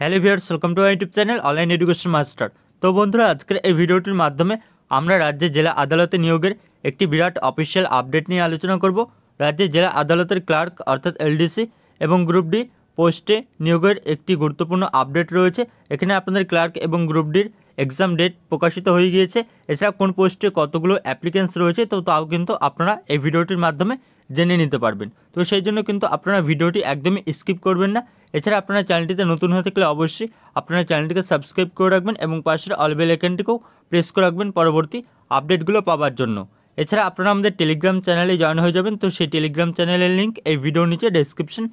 hello viewers welcome to YouTube channel online education master তো বন্ধুরা আজকের এই ভিডিওটির মাধ্যমে আমরা রাজ্যে জেলা আদালতে নিয়োগের একটি বিরাট অফিসিয়াল আপডেট নিয়ে আলোচনা করব রাজ্যে জেলা আদালতের ক্লার্ক অর্থাৎ এলডিসি এবং গ্রুপ ডি পোস্টে নিয়োগের একটি গুরুত্বপূর্ণ আপডেট রয়েছে এখানে আপনাদের ক্লার্ক এবং গ্রুপ ডির এক্সাম ডেট প্রকাশিত হয়ে গিয়েছে এছাড়া কোন পোস্টে কতগুলো অ্যাপ্লিকেন্স রয়েছে তো তাও কিন্তু আপনারা এই ভিডিওটির মাধ্যমে জেনে নিতে পারবেন তো সেই জন্য কিন্তু আপনারা ভিডিওটি একদমই স্কিপ করবেন না এছাড়া আপনারা চ্যানেলটিতে নতুন হয়ে থাকলে অবশ্যই আপনারা চ্যানেলটিকে সাবস্ক্রাইব করে রাখবেন এবং পাশের অলবেল আইকনটিকেও প্রেস করে রাখবেন পরবর্তী আপডেটগুলো পাওয়ার জন্য এছাড়া আপনারা আমাদের টেলিগ্রাম চ্যানেলে জয়েন হয়ে যাবেন তো সেই টেলিগ্রাম চ্যানেলের লিঙ্ক এই ভিডিওর নিচে ডেসক্রিপশন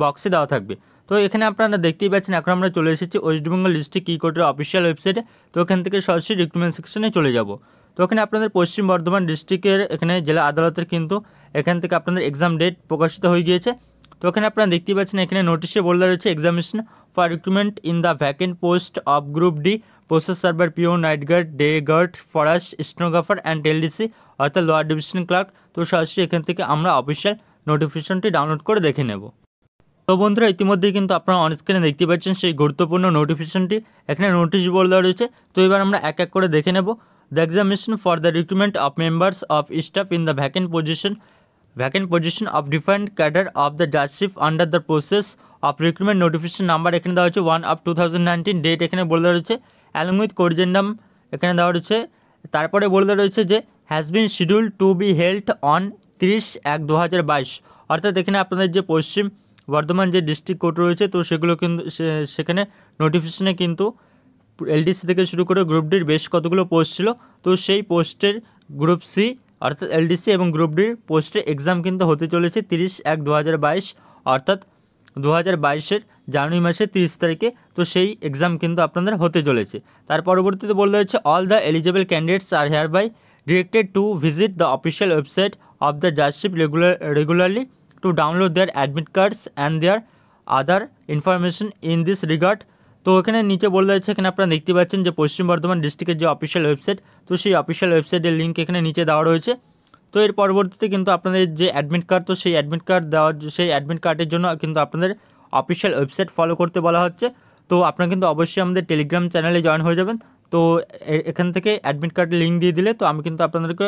বক্সে দেওয়া থাকবে তো এখানে আপনারা দেখতেই পাচ্ছেন এখন আমরা চলে এসেছি ওয়েস্টবেঙ্গল ডিস্ট্রিক্ট কি কোর্টের অফিসিয়াল ওয়েবসাইটে তো এখান থেকে সরাসরি রিক্রুটমেন্ট সেকশনে চলে যাব তো এখানে আপনাদের পশ্চিম বর্ধমান ডিস্ট্রিক্টের এখানে জেলা আদালতের কিন্তু এখান থেকে আপনাদের এক্সাম ডেট প্রকাশিত হয়ে গিয়েছে তো এখানে আপনারা দেখতেই পাচ্ছেন এখানে নোটিশে বলে রয়েছে examination for recruitment in the vacant post of group D process server peon night guard day guard ফরাস্ট স্টোনোগ্রাফার অ্যান্ড এলডিসি অর্থাৎ লোয়ার ডিভিশন ক্লার্ক তো সরাসরি এখান থেকে আমরা অফিসিয়াল নোটিফিকেশনটি ডাউনলোড করে দেখে নেব তো বন্ধুরা ইতিমধ্যেই কিন্তু আপনারা অনস্ক্রিনে দেখতে পাচ্ছেন সেই গুরুত্বপূর্ণ নোটিফিকেশনটি এখানে নোটিশ বল দেওয়া রয়েছে তো এবার আমরা এক এক করে দেখে নেব the examination for the recruitment of members of staff in the vacant position vacant position of different cadre of the judgeship under the process of recruitment notification number এখানে দেওয়া হয়েছে one of two thousand nineteen date এখানে বলে দেওয়া রয়েছে along with কোরিজেন্ডাম এখানে দেওয়া রয়েছে তারপরে বলে দেওয়া রয়েছে যে has been schedule to be held on তিরিশ এক দু হাজার বাইশ অর্থাৎ এখানে আপনাদের যে পশ্চিম বর্ধমান যে ডিস্ট্রিক্ট কোর্ট রয়েছে তো সেগুলো কিন্তু সেখানে নোটিফিকেশনে কিন্তু এলডিসি থেকে শুরু করে গ্রুপ ডির বেশ কতগুলো পোস্ট ছিল তো সেই পোস্টের গ্রুপ সি অর্থাৎ এলডিসি এবং গ্রুপ ডির পোস্টের এক্সাম কিন্তু হতে চলেছে তিরিশ এক দু অর্থাৎ দু হাজার বাইশের জানুয়ারি মাসের তিরিশ তারিখে তো সেই এক্সাম কিন্তু আপনাদের হতে চলেছে তার পরবর্তীতে বলতে হচ্ছে all the eligible candidates are hereby directed to visit the official website of the judgeship regular regularly to download their admit cards and their other information in this regard তো এখানে নিচে বলে দিয়েছে এখানে আপনারা দেখতে পাচ্ছেন যে পশ্চিম বর্ধমান ডিস্ট্রিক্টের যে অফিসিয়াল ওয়েবসাইট তো সেই অফিসিয়াল ওয়েবসাইটের লিঙ্ক এখানে নিচে দেওয়া রয়েছে তো এর পরবর্তীতে কিন্তু আপনাদের যে অ্যাডমিট কার্ড তো সেই অ্যাডমিট কার্ড দেওয়ার সেই অ্যাডমিট কার্ডের জন্য কিন্তু আপনাদের অফিসিয়াল ওয়েবসাইট ফলো করতে বলা হচ্ছে তো আপনারা কিন্তু অবশ্যই আমাদের টেলিগ্রাম চ্যানেলে জয়েন হয়ে যাবেন তো এখান থেকে অ্যাডমিট কার্ডের লিঙ্ক দিয়ে দিলে তো আমি কিন্তু আপনাদেরকে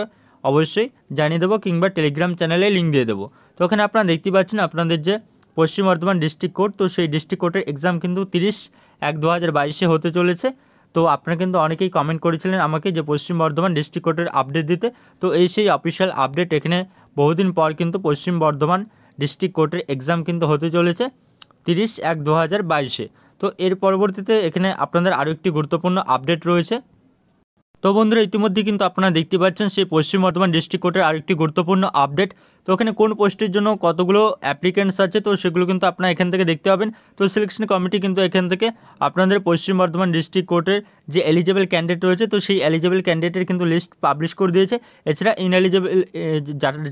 অবশ্যই জানিয়ে দেবো কিংবা টেলিগ্রাম চ্যানেলে লিঙ্ক দিয়ে দেবো তো ওখানে আপনারা দেখতে পাচ্ছেন আপনাদের যে পশ্চিম বর্ধমান ডিস্ট্রিক্ট কোর্ট তো সেই ডিস্ট্রিক্ট কোর্টের এক্সাম কিন্তু তিরিশ এক দু হাজার বাইশে হতে চলেছে তো আপনারা কিন্তু অনেকেই কমেন্ট করেছিলেন আমাকে যে পশ্চিম বর্ধমান ডিস্ট্রিক্ট কোর্টের আপডেট দিতে তো এই সেই অফিসিয়াল আপডেট এখানে বহুদিন পর কিন্তু পশ্চিম বর্ধমান ডিস্ট্রিক্ট কোর্টের এক্সাম কিন্তু হতে চলেছে তিরিশ এক দু হাজার বাইশে তো এর পরবর্তীতে এখানে আপনাদের আরও একটি গুরুত্বপূর্ণ আপডেট রয়েছে তো বন্ধুরা ইতিমধ্যে কিন্তু আপনারা দেখতে পাচ্ছেন সেই পশ্চিম বর্ধমান ডিস্ট্রিক্ট কোর্টের আরেকটি গুরুত্বপূর্ণ আপডেট তো ওখানে কোন পোস্টের জন্য কতগুলো অ্যাপ্লিকেন্টস আছে তো সেগুলো কিন্তু আপনারা এখান থেকে দেখতে পাবেন তো সিলেকশন কমিটি কিন্তু এখান থেকে আপনাদের পশ্চিম বর্ধমান ডিস্ট্রিক্ট কোর্টের যে এলিজেবল ক্যান্ডিডেট রয়েছে তো সেই এলিজেবল ক্যান্ডিডেটের কিন্তু লিস্ট পাবলিশ করে দিয়েছে এছাড়া ইনএলিজেবল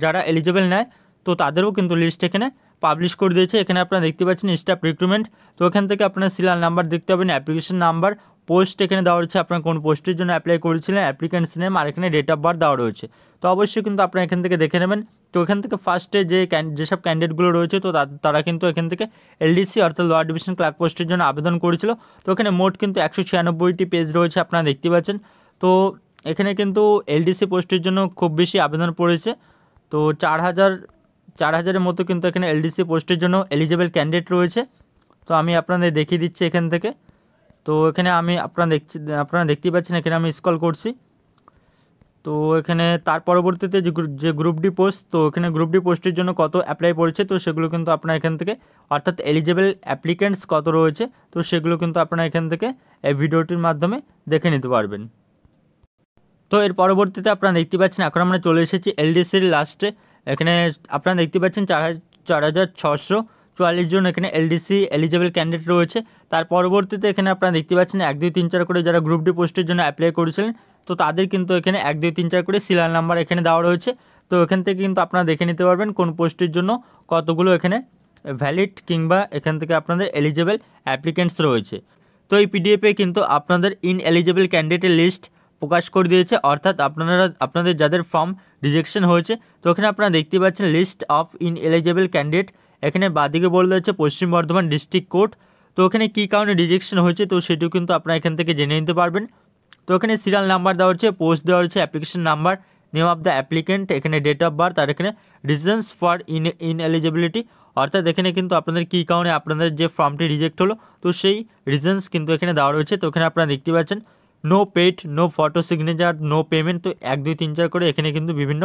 যারা এলিজেবল নেয় তো তাদেরও কিন্তু লিস্ট এখানে পাবলিশ করে দিয়েছে এখানে আপনারা দেখতে পাচ্ছেন স্টাফ রিক্রুটমেন্ট তো এখান থেকে আপনার সিলার নাম্বার দেখতে পাবেন অ্যাপ্লিকেশন নাম্বার পোস্ট এখানে দেওয়া রয়েছে আপনার কোন পোস্টের জন্য অ্যাপ্লাই করেছিলেন অ্যাপ্লিক্যান্টস নেম আর এখানে ডেট অফ বার্থ দেওয়া রয়েছে তো অবশ্যই কিন্তু আপনারা এখান থেকে দেখে নেবেন তো এখান থেকে ফার্স্টে যে যেসব ক্যান্ডিডেটগুলো রয়েছে তো তারা কিন্তু এখান থেকে এলডিসি অর্থাৎ লোয়ার ডিভিশন ক্লার্ক পোস্টের জন্য আবেদন করেছিল তো এখানে মোট কিন্তু একশো ছিয়ানব্বইটি পেজ রয়েছে আপনারা দেখতে পাচ্ছেন তো এখানে কিন্তু এলডিসি পোস্টের জন্য খুব বেশি আবেদন পড়েছে তো চার হাজার চার হাজারের মতো কিন্তু এখানে এলডিসি পোস্টের জন্য এলিজেবল ক্যান্ডিডেট রয়েছে তো আমি আপনাদের দেখিয়ে দিচ্ছি এখান থেকে তো এখানে আমি আপনারা দেখছি আপনারা দেখতেই পাচ্ছেন এখানে আমি স্কল করছি তো এখানে তার পরবর্তীতে যে গ্রুপ ডি পোস্ট তো এখানে গ্রুপ ডি পোস্টের জন্য কত অ্যাপ্লাই পড়েছে তো সেগুলো কিন্তু আপনার এখান থেকে অর্থাৎ এলিজেবল অ্যাপ্লিকেন্টস কত রয়েছে তো সেগুলো কিন্তু আপনার এখান থেকে এই ভিডিওটির মাধ্যমে দেখে নিতে পারবেন তো এর পরবর্তীতে আপনারা দেখতে পাচ্ছেন এখন আমরা চলে এসেছি এলডিসির লাস্টে এখানে আপনারা দেখতে পাচ্ছেন চার চার হাজার ছশো চুয়াল্লিশ জন এখানে এলডিসি এলিজেবল ক্যান্ডিডেট রয়েছে তার পরবর্তীতে এখানে আপনারা দেখতে পাচ্ছেন এক দুই তিন চার করে যারা গ্রুপ ডি পোস্টের জন্য অ্যাপ্লাই করেছিলেন তো তাদের কিন্তু এখানে এক দুই তিন চার করে সিলার নাম্বার এখানে দেওয়া রয়েছে তো এখান থেকে কিন্তু আপনারা দেখে নিতে পারবেন কোন পোস্টের জন্য কতগুলো এখানে ভ্যালিড কিংবা এখান থেকে আপনাদের এলিজেবল অ্যাপ্লিকেন্টস রয়েছে তো এই পিডিএফে কিন্তু আপনাদের ইন এলিজেবল ক্যান্ডিডেটের লিস্ট প্রকাশ করে দিয়েছে অর্থাৎ আপনারা আপনাদের যাদের ফর্ম রিজেকশন হয়েছে তো ওখানে আপনারা দেখতে পাচ্ছেন list of ineligible candidate এখানে বাদিকে বলে হচ্ছে পশ্চিম বর্ধমান ডিস্ট্রিক্ট কোর্ট তো ওখানে কী কারণে রিজেকশন হয়েছে তো সেটিও কিন্তু আপনারা এখান থেকে জেনে নিতে পারবেন তো এখানে সিরিয়াল নাম্বার দেওয়া হচ্ছে পোস্ট দেওয়া হচ্ছে application number name of the applicant এখানে ডেট অফ বার্থ আর এখানে রিজনস ফর ইন ইনএলিজিবিলিটি অর্থাৎ এখানে কিন্তু আপনাদের কী কারণে আপনাদের যে ফর্মটি রিজেক্ট হলো তো সেই রিজনস কিন্তু এখানে দেওয়া রয়েছে তো এখানে আপনারা দেখতে পাচ্ছেন no paid no photo signature no payment তো এক দুই তিন চার করে এখানে কিন্তু বিভিন্ন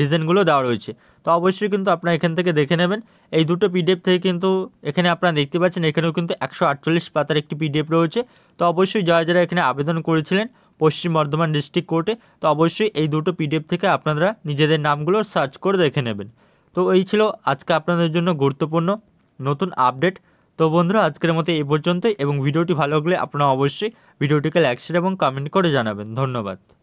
রিজনগুলো দেওয়া রয়েছে তো অবশ্যই কিন্তু আপনারা এখান থেকে দেখে নেবেন এই দুটো পিডিএফ থেকে কিন্তু এখানে আপনারা দেখতে পাচ্ছেন এখানেও কিন্তু একশো আটচল্লিশ পাতার একটি পিডিএফ রয়েছে তো অবশ্যই যারা যারা এখানে আবেদন করেছিলেন পশ্চিম বর্ধমান ডিস্ট্রিক্ট কোর্টে তো অবশ্যই এই দুটো পিডিএফ থেকে আপনারা নিজেদের নামগুলো সার্চ করে দেখে নেবেন তো এই ছিল আজকে আপনাদের জন্য গুরুত্বপূর্ণ নতুন আপডেট তো বন্ধুরা আজকের মতো এ পর্যন্তই এবং ভিডিওটি ভালো লাগলে আপনারা অবশ্যই ভিডিওটিকে লাইক শেয়ার এবং কমেন্ট করে জানাবেন ধন্যবাদ